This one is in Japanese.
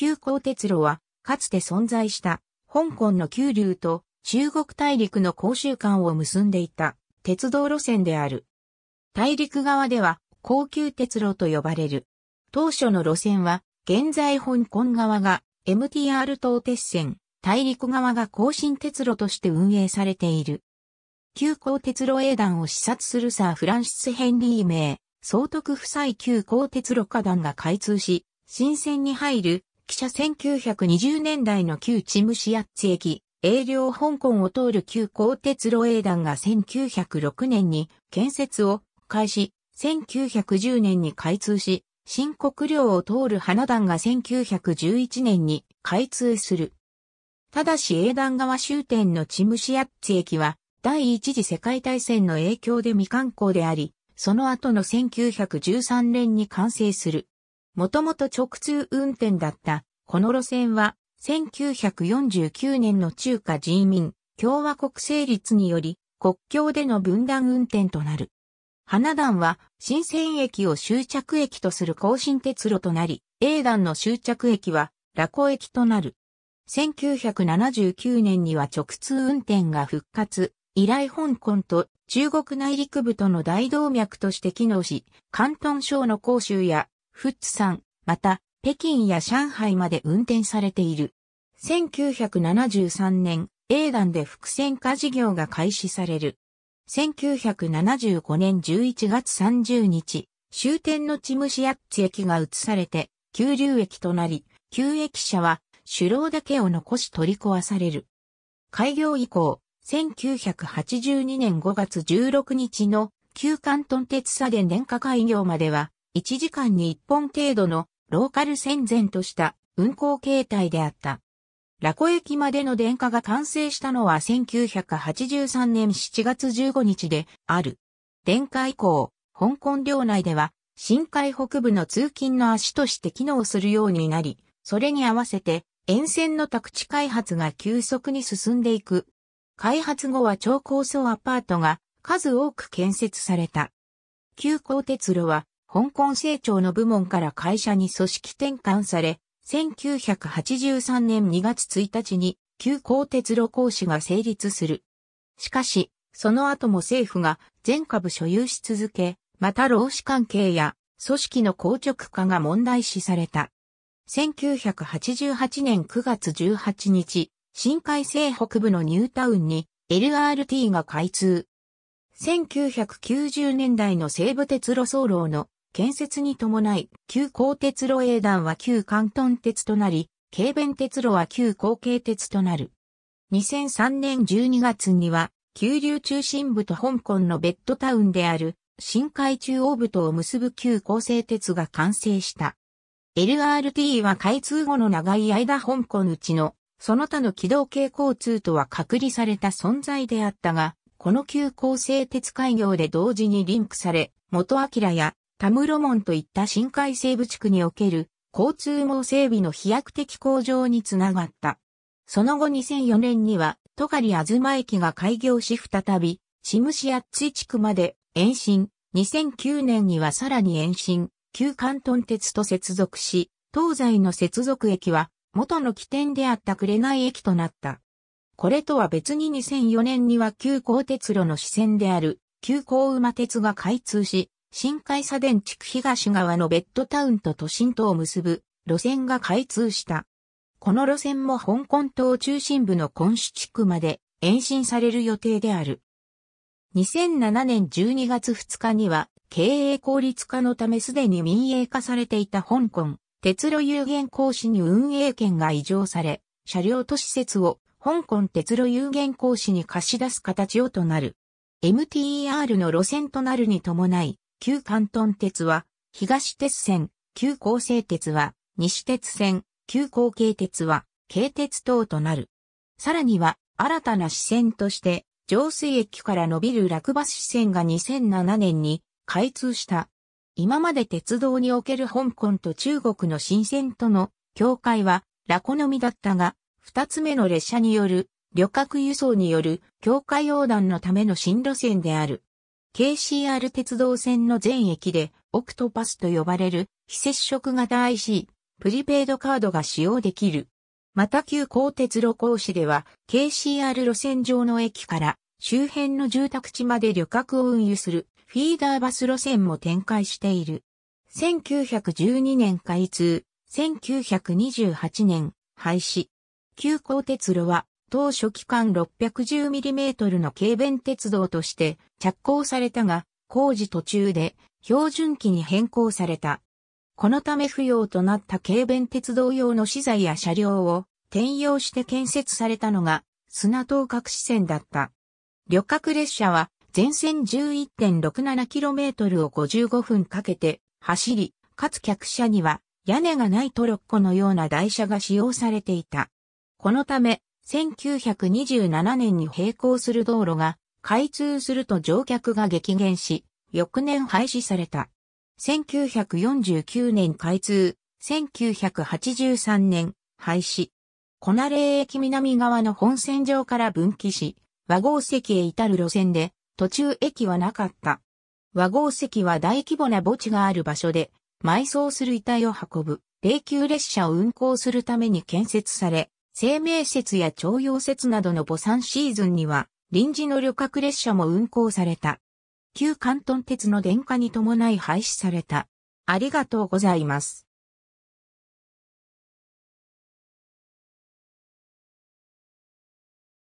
急行鉄路は、かつて存在した香港の九龍と中国大陸の甲州間を結んでいた鉄道路線である。大陸側では高級鉄路と呼ばれる。当初の路線は、現在香港側が MTR 東鉄線、大陸側が更新鉄路として運営されている。急行鉄路営団を視察するサー・フランシス・ヘンリー名、総督夫妻急行鉄路下団が開通し、新線に入る汽車1920年代の旧チムシアッツ駅、営領香港を通る旧高鉄路営団が1906年に建設を開始、1910年に開通し、新国領を通る花団が1911年に開通する。ただし営団側終点のチムシアッツ駅は第一次世界大戦の影響で未完工であり、その後の1913年に完成する。もともと直通運転だったこの路線は1949年の中華人民共和国成立により国境での分断運転となる。花壇は新鮮駅を終着駅とする更新鉄路となり、A 段の終着駅はラコ駅となる。1979年には直通運転が復活、以来香港と中国内陸部との大動脈として機能し、広東省の広州やフッツさん、また、北京や上海まで運転されている。1973年、英断で伏線化事業が開始される。1975年11月30日、終点のチムシアッツ駅が移されて、急流駅となり、急駅舎は、首楼だけを残し取り壊される。開業以降、1982年5月16日の旧関東鉄砂で年下開業までは、1時間に1本程度のローカル戦前とした運行形態であった。ラコ駅までの電化が完成したのは1983年7月15日である。電化以降、香港領内では深海北部の通勤の足として機能するようになり、それに合わせて沿線の宅地開発が急速に進んでいく。開発後は超高層アパートが数多く建設された。急行鉄路は香港成長の部門から会社に組織転換され、1983年2月1日に旧鋼鉄路行使が成立する。しかし、その後も政府が全株所有し続け、また労使関係や組織の硬直化が問題視された。1988年9月18日、新海西北部のニュータウンに LRT が開通。1990年代の西部鉄路走廊の建設に伴い、旧高鉄路営団は旧関東鉄となり、京弁鉄路は旧高京鉄となる。2003年12月には、急流中心部と香港のベッドタウンである、深海中央部とを結ぶ旧高生鉄が完成した。LRT は開通後の長い間香港うちの、その他の軌道系交通とは隔離された存在であったが、この旧高生鉄開業で同時にリンクされ、元明やタムロモンといった深海西部地区における交通網整備の飛躍的向上につながった。その後2004年には、トカリアズマ駅が開業し再び、シムシアッツイ地区まで延伸、2009年にはさらに延伸、旧関東鉄と接続し、東西の接続駅は元の起点であった紅駅となった。これとは別に2004年には旧高鉄路の支線である旧高馬鉄が開通し、新海佐電地区東側のベッドタウンと都心とを結ぶ路線が開通した。この路線も香港島中心部の根主地区まで延伸される予定である。2007年12月2日には経営効率化のためすでに民営化されていた香港、鉄路有限公司に運営権が移譲され、車両と施設を香港鉄路有限公司に貸し出す形をとなる。MTR の路線となるに伴い、旧関東鉄は、東鉄線、旧高生鉄は、西鉄線、旧高慶鉄は、軽鉄等となる。さらには、新たな支線として、上水駅から伸びる落馬支線が2007年に開通した。今まで鉄道における香港と中国の新線との境界は、ラコのみだったが、二つ目の列車による旅客輸送による境界横断のための新路線である。KCR 鉄道線の全駅で、オクトパスと呼ばれる非接触型 IC、プリペイドカードが使用できる。また旧高鉄路行使では、KCR 路線上の駅から周辺の住宅地まで旅客を運輸するフィーダーバス路線も展開している。1912年開通、1928年廃止。旧高鉄路は当初期間 610mm の軽便鉄道として着工されたが、工事途中で標準機に変更された。このため不要となった軽便鉄道用の資材や車両を転用して建設されたのが砂東角支線だった。旅客列車は全線 11.67km を55分かけて走り、かつ客車には屋根がないトロッコのような台車が使用されていた。このため1927年に並行する道路が開通すると乗客が激減し、翌年廃止された。1949年開通、1983年廃止。小成駅南側の本線上から分岐し、和合石へ至る路線で、途中駅はなかった。和合石は大規模な墓地がある場所で、埋葬する遺体を運ぶ、霊柩列車を運行するために建設され、生命節や徴用節などの母産シーズンには、臨時の旅客列車も運行された。旧関東鉄の電化に伴い廃止された。ありがとうございます。